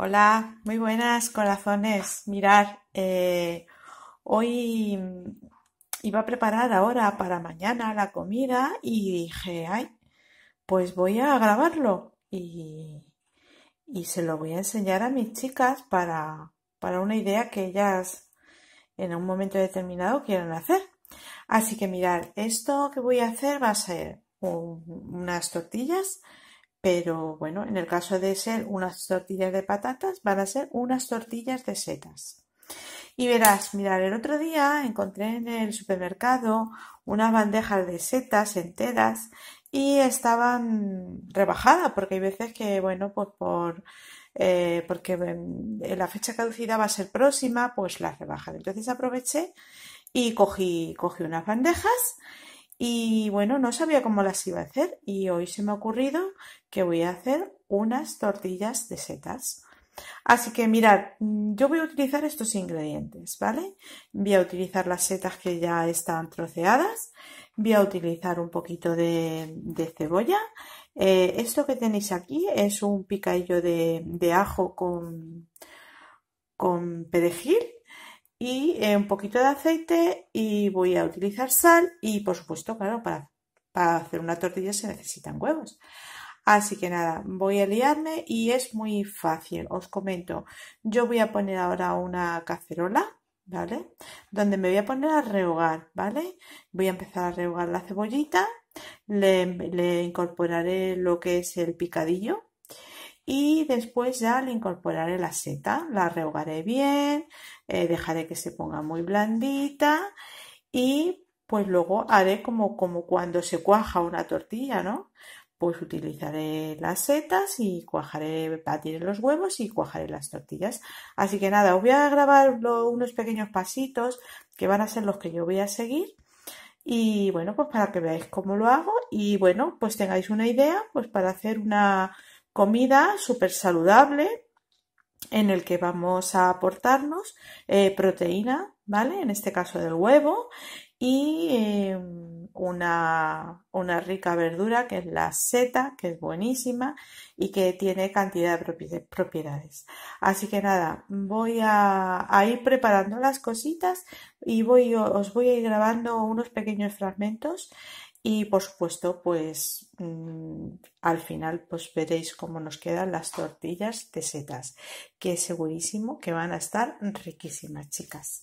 Hola, muy buenas corazones. Mirar, eh, hoy mm, iba a preparar ahora para mañana la comida y dije, ay, pues voy a grabarlo y, y se lo voy a enseñar a mis chicas para, para una idea que ellas en un momento determinado quieran hacer. Así que mirar, esto que voy a hacer va a ser unas tortillas pero bueno, en el caso de ser unas tortillas de patatas, van a ser unas tortillas de setas. Y verás, mirar, el otro día encontré en el supermercado unas bandejas de setas enteras y estaban rebajadas, porque hay veces que, bueno, pues por eh, porque la fecha caducida va a ser próxima, pues las rebajan. Entonces aproveché y cogí, cogí unas bandejas y bueno, no sabía cómo las iba a hacer y hoy se me ha ocurrido que voy a hacer unas tortillas de setas. Así que mirad, mm, yo voy a utilizar estos ingredientes, ¿vale? Voy a utilizar las setas que ya están troceadas, voy a utilizar un poquito de, cebolla. Eh, esto que tenéis aquí es un picadillo de, ajo con, con perejil y eh, un poquito de aceite y voy a utilizar sal y por supuesto, claro, para, para hacer una tortilla se necesitan huevos. Así que nada, voy a liarme y es muy fácil, os comento. Yo voy a poner ahora una cacerola, ¿vale? Donde me voy a poner a rehogar, ¿vale? Voy a empezar a rehogar la cebollita, le incorporaré lo que es el picadillo, y después ya le incorporaré la seta, la rehogaré bien, eh, dejaré que se ponga muy blandita y pues luego haré como, como cuando se cuaja una tortilla, ¿no? Pues utilizaré las setas y cuajaré, batiré los huevos y cuajaré las tortillas. Así que nada, os voy a grabar unos pequeños pasitos que van a ser los que yo voy a seguir. Y bueno, pues para que veáis cómo lo hago y bueno, pues tengáis una idea, pues para hacer una, comida súper saludable en el que vamos a aportarnos eh, proteína, ¿vale? En este caso del huevo y em, una, rica verdura que es la seta, que es buenísima y que tiene cantidad de propiedades. Así que nada, voy a, ir preparando las cositas y voy, os voy a ir grabando unos pequeños fragmentos y por supuesto pues mm, al final pues veréis cómo nos quedan las tortillas de setas que es segurísimo que van a estar riquísimas chicas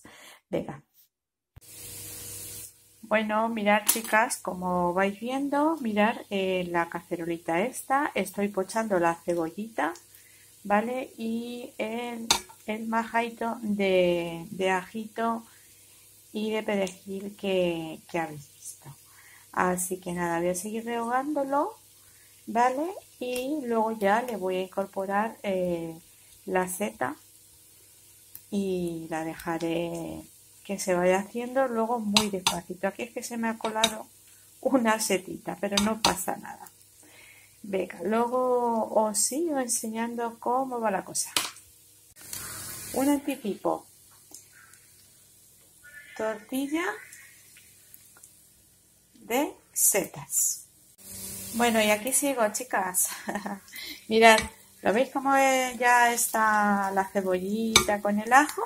venga bueno mirad chicas como vais viendo mirar eh, la cacerolita esta estoy pochando la cebollita vale y el, el majaito de, ajito y de perejil que, que habéis visto Así que nada, voy a seguir rehogándolo, ¿vale? Y luego ya le voy a incorporar eh, la seta y la dejaré que se vaya haciendo luego muy despacito. Aquí es que se me ha colado una setita, pero no pasa nada. Venga, luego os sigo enseñando cómo va la cosa. Un anticipo. Tortilla de setas. Bueno, y aquí sigo, chicas. Mirad, ¿lo veis cómo ya está la cebollita con el ajo?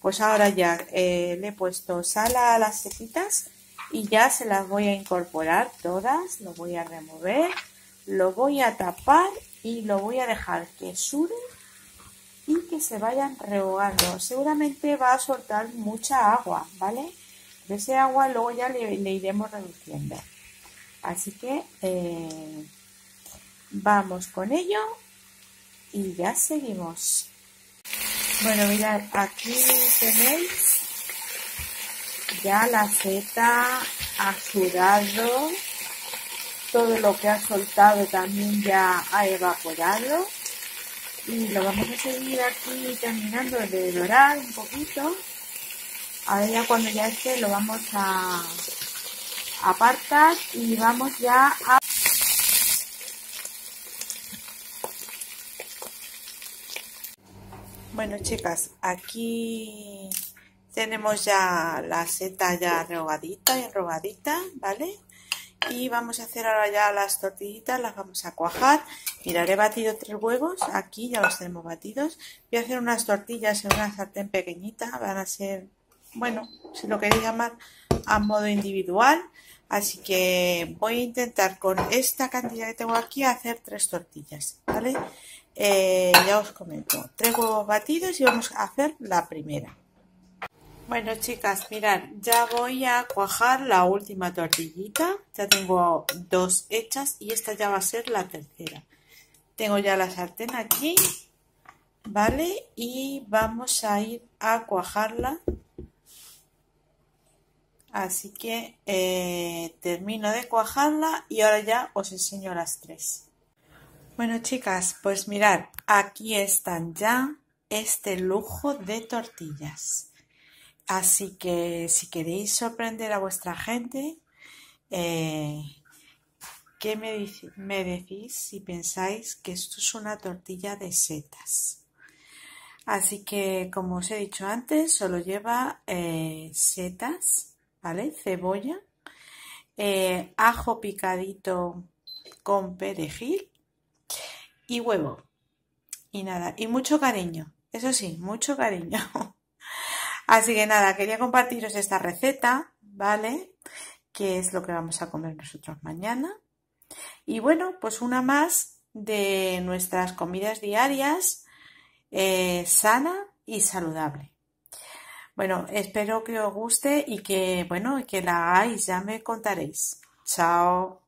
Pues ahora ya eh, le he puesto sal a las setitas y ya se las voy a incorporar todas, lo voy a remover, lo voy a tapar y lo voy a dejar que sude y que se vayan rehogando. Seguramente va a soltar mucha agua, ¿vale? de ese agua luego ya le, iremos reduciendo. Así que eh, vamos con ello y ya seguimos. Bueno, mirad, aquí tenéis ya la seta ha sudado, todo lo que ha soltado también ya ha evaporado y lo vamos a seguir aquí terminando de dorar un poquito Ahora ya cuando ya esté lo vamos a apartar y vamos ya a... Bueno chicas, aquí tenemos ya la seta ya rehogadita y robadita, ¿vale? Y vamos a hacer ahora ya las tortillitas, las vamos a cuajar. Mirad, he batido tres huevos, aquí ya los tenemos batidos. Voy a hacer unas tortillas en una sartén pequeñita, van a ser bueno, si lo queréis llamar, a modo individual. Así que voy a intentar con esta cantidad que tengo aquí hacer tres tortillas, ¿vale? Eh, ya os comento, tres huevos batidos y vamos a hacer la primera. Bueno chicas, mirad, ya voy a cuajar la última tortillita, ya tengo dos hechas y esta ya va a ser la tercera. Tengo ya la sartén aquí, ¿vale? Y vamos a ir a cuajarla Así que eh, termino de cuajarla y ahora ya os enseño las tres. Bueno chicas, pues mirad, aquí están ya este lujo de tortillas. Así que si queréis sorprender a vuestra gente, eh, ¿qué me, decís si pensáis que esto es una tortilla de setas? Así que, como os he dicho antes, solo lleva eh, setas ¿vale? Cebolla, eh, ajo picadito con perejil y huevo. Y nada, y mucho cariño, eso sí, mucho cariño. Así que nada, quería compartiros esta receta, ¿vale? Que es lo que vamos a comer nosotros mañana. Y bueno, pues una más de nuestras comidas diarias eh, sana y saludable. Bueno, espero que os guste y que, bueno, que la hagáis, ya me contaréis. Chao.